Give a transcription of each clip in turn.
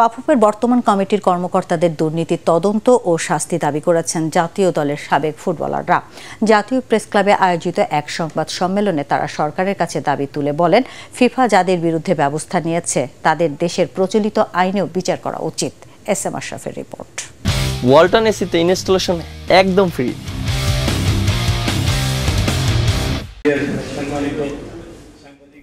বাফুফের বর্তমান কমিটির কর্মকর্তাদের দুর্নীতির তদন্ত ও শাস্তি দাবি করেছেন জাতীয় দলের সাবেক ফুটবলাররা জাতীয় প্রেস ক্লাবে আয়োজিত এক সংবাদ সম্মেলনে তারা সরকারের কাছে দাবি তুলে বলেন ফিফা যাদের বিরুদ্ধে ব্যবস্থা নিয়েছে তাদের দেশের প্রচলিত আইনেও বিচার করা উচিত এস এম আশরাফের রিপোর্ট ওয়ালটন এসিতে ইনস্টলেশন একদম ফ্রি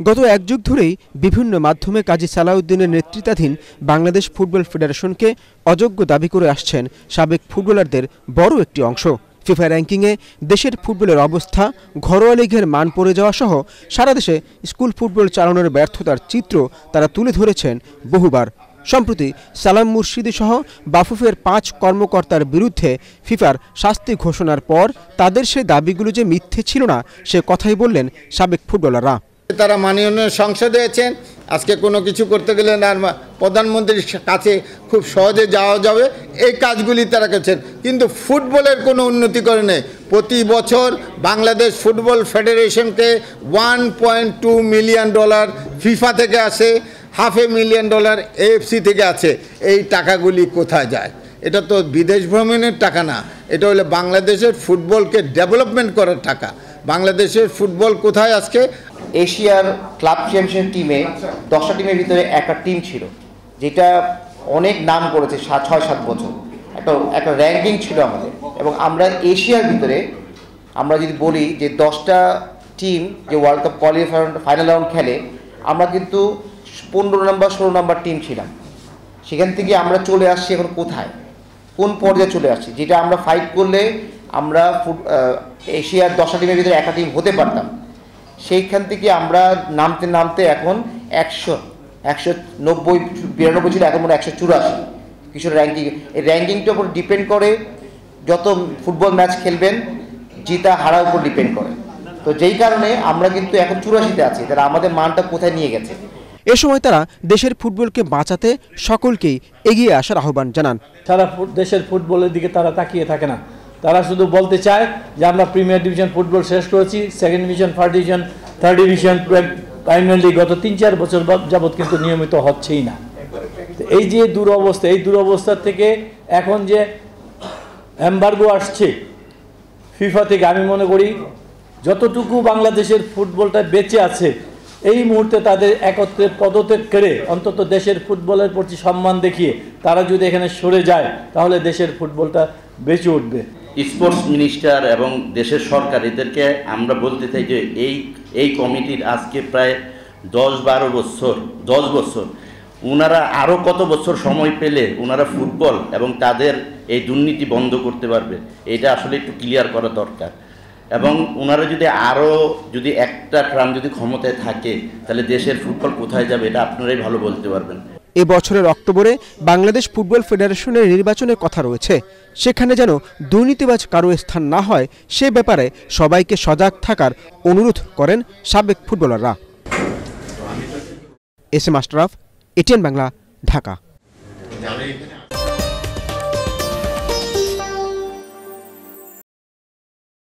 গত এক যুগ ধরেই বিভিন্ন মাধ্যমে কাজী সালাউদ্দিনের নেতৃত্বাধীন বাংলাদেশ ফুটবল ফেডারেশনকে অযোগ্য দাবি করে আসছেন সাবেক ফুটবলারদের বড় একটি অংশ ফিফা র্যাঙ্কিংয়ে দেশের ফুটবলের অবস্থা ঘরোয়া লীগের মান পড়ে যাওয়া সহ সারা দেশে স্কুল ফুটবল চালানোর ব্যর্থতার চিত্র তারা তুলে ধরেছেন বহুবার সম্প্রতি সালাম মুর্শিদি সহ বাফুফের পাঁচ কর্মকর্তার বিরুদ্ধে ফিফার শাস্তি ঘোষণার পর তাদের সে দাবিগুলো যে মিথ্যে ছিল না সে কথাই বললেন সাবেক ফুটবলাররা তারা মাননীয় সংসদে আছেন আজকে কোনো কিছু করতে গেলে আর প্রধানমন্ত্রীর কাছে খুব সহজে যাওয়া যাবে এই কাজগুলি তারা করছেন কিন্তু ফুটবলের কোনো উন্নতি করে নেই প্রতি বছর বাংলাদেশ ফুটবল ফেডারেশনকে one point two million dollar FIFA থেকে আসে half a million dollar FC থেকে আছে এই টাকাগুলি কোথায় যায় এটা তো বিদেশ ভ্রমণের টাকা না এটা হলো বাংলাদেশের ফুটবলকে ডেভেলপমেন্ট করার টাকা বাংলাদেশের ফুটবল কোথায় আজকে এশিয়ার ক্লাব চ্যাম্পিয়ন টিমে আচ্ছা। দশটা টিমের ভিতরে একটা টিম ছিল যেটা অনেক নাম করেছে সাত ছয় সাত বছর একটা একটা র্যাঙ্কিং ছিল আমাদের এবং আমরা এশিয়ার ভিতরে আমরা যদি বলি যে দশটা টিম যে world cup qualify final round খেলে আমরা কিন্তু পনেরো নম্বর ষোলো নম্বর টিম ছিলাম সেখান থেকে আমরা চলে আসছি এখন কোথায় কোন পর্যায়ে চলে আসছি যেটা আমরা ফাইট করলে আমরা এশিয়ার দশটা টিমের ভিতরে একটা টিম হতে পারতাম সেইখান থেকে আমরা নামতে নামতে এখন একশো একশো নব্বই বিরানব্বই ছিল এখন মনে একশো চুরাশি কিছু র্যাঙ্কিং এই র্যাঙ্কিংটার উপর ডিপেন্ড করে যত ফুটবল ম্যাচ খেলবেন জিতা হারার উপর ডিপেন্ড করে তো যেই কারণে আমরা কিন্তু এখন চুরাশিতে আছি তারা আমাদের মানটা কোথায় নিয়ে গেছে এ সময় তারা দেশের ফুটবলকে বাঁচাতে সকলকেই এগিয়ে আসার আহ্বান জানান তারা দেশের ফুটবলের দিকে তারা তাকিয়ে থাকে না তারা শুধু বলতে চায় যে আমরা প্রিমিয়ার ডিভিশন ফুটবল শেষ করেছি second division first division third division primary league গত তিন চার বছর যাবৎ কিন্তু নিয়মিত হচ্ছেই না এই যে দুরবস্থা এই দুরবস্থা থেকে এখন যে অ্যাম্বার্গো আসছে ফিফা থেকে আমি মনে করি যতটুকু বাংলাদেশের ফুটবলটা বেঁচে আছে এই মুহূর্তে তাদের একত্রে পদত্যাগ করে অন্তত দেশের ফুটবলের প্রতি সম্মান দেখিয়ে তারা যদি এখানে সরে যায় তাহলে দেশের ফুটবলটা বেঁচে উঠবে স্পোর্টস মিনিস্টার এবং দেশের সরকার এদেরকে আমরা বলতে চাই যে এই এই কমিটির আজকে প্রায় দশ বারো বছর দশ বছর ওনারা আরও কত বছর সময় পেলে ওনারা ফুটবল এবং তাদের এই দুর্নীতি বন্ধ করতে পারবে এটা আসলে একটু ক্লিয়ার করা দরকার এবং ওনারা যদি আরও যদি একটা ট্রাম যদি ক্ষমতায় থাকে তাহলে দেশের ফুটবল কোথায় যাবে এটা আপনারাই ভালো বলতে পারবেন এ বছরের অক্টোবরে বাংলাদেশ ফুটবল ফেডারেশনের নির্বাচনের কথা রয়েছে সেখানে যেন দুর্নীতিবাজ কারো স্থান না হয় সে ব্যাপারে সবাইকে সজাগ থাকার অনুরোধ করেন সাবেক ফুটবলাররা S master of ATN Bangla Dhaka